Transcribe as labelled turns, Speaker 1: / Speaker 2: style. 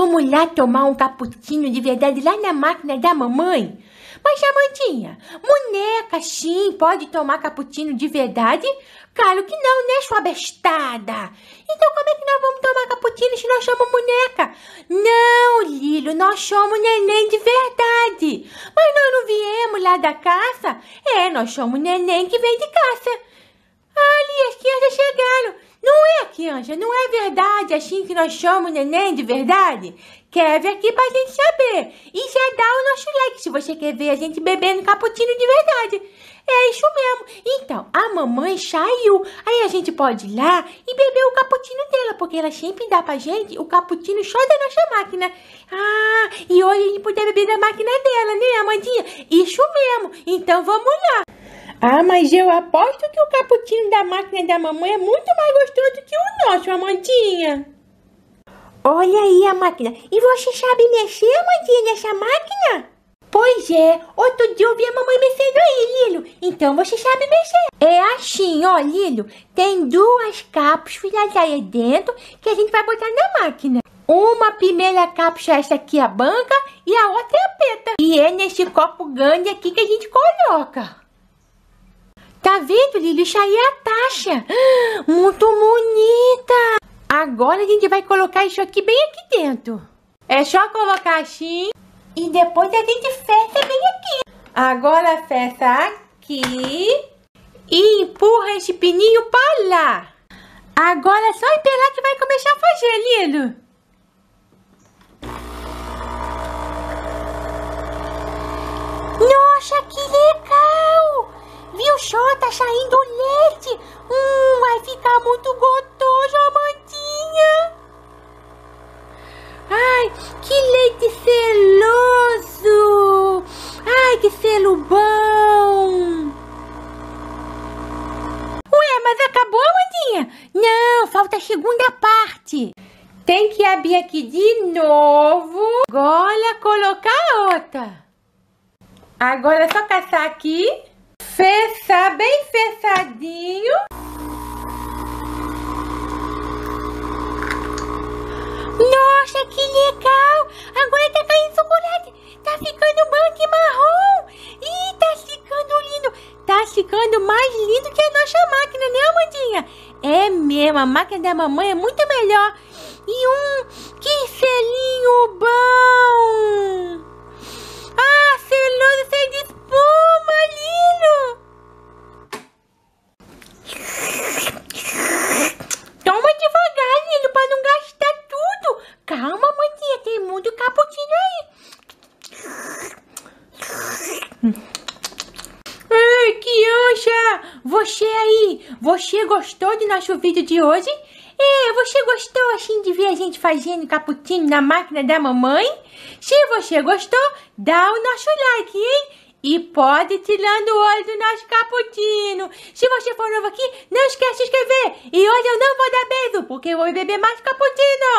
Speaker 1: vamos lá tomar um caputinho de verdade lá na máquina da mamãe? Mas, Amandinha, boneca, sim, pode tomar cappuccino de verdade? Claro que não, né, sua bestada? Então como é que nós vamos tomar cappuccino se nós somos boneca? Não, Lilo, nós somos neném de verdade. Mas nós não viemos lá da caça? É, nós somos neném que vem de caça. As crianças chegaram. Não é, Kianja, não é verdade assim que nós chamamos o neném de verdade? ver aqui pra gente saber. E já dá o nosso like se você quer ver a gente bebendo cappuccino de verdade. É isso mesmo. Então, a mamãe saiu. Aí a gente pode ir lá e beber o cappuccino dela, porque ela sempre dá pra gente o cappuccino só da nossa máquina. Ah, e hoje a gente puder beber da máquina dela, né, Amandinha? Isso mesmo. Então vamos lá. Ah, mas eu aposto que o cappuccino da máquina da mamãe é muito mais gostoso que o nosso, Amandinha. Olha aí a máquina. E você sabe mexer, Amandinha, nessa máquina? Pois é. Outro dia eu vi a mamãe mexendo aí, Lilo. Então você sabe mexer. É assim, ó, Lilo. Tem duas cápsulas aí dentro que a gente vai botar na máquina. Uma primeira cápsula, é essa aqui a banca, e a outra é a preta. E é nesse copo grande aqui que a gente coloca. Tá vendo, Lilo? Isso aí é a taxa. Muito bonita. Agora a gente vai colocar isso aqui bem aqui dentro. É só colocar assim. E depois a gente fecha bem aqui. Agora fecha aqui. E empurra esse pininho para lá. Agora é só esperar que vai começar a fazer, Lilo. Não, falta a segunda parte. Tem que abrir aqui de novo. Agora colocar outra. Agora é só caçar aqui. Fechar bem fechadinho. É mesmo, a máquina da mamãe é muito melhor. E um que selinho bom! Você aí, você gostou do nosso vídeo de hoje? É, você gostou assim de ver a gente fazendo cappuccino na máquina da mamãe? Se você gostou, dá o nosso like, hein? E pode tirando o olho do nosso cappuccino. Se você for novo aqui, não esquece de se inscrever. E hoje eu não vou dar beijo, porque eu vou beber mais cappuccino.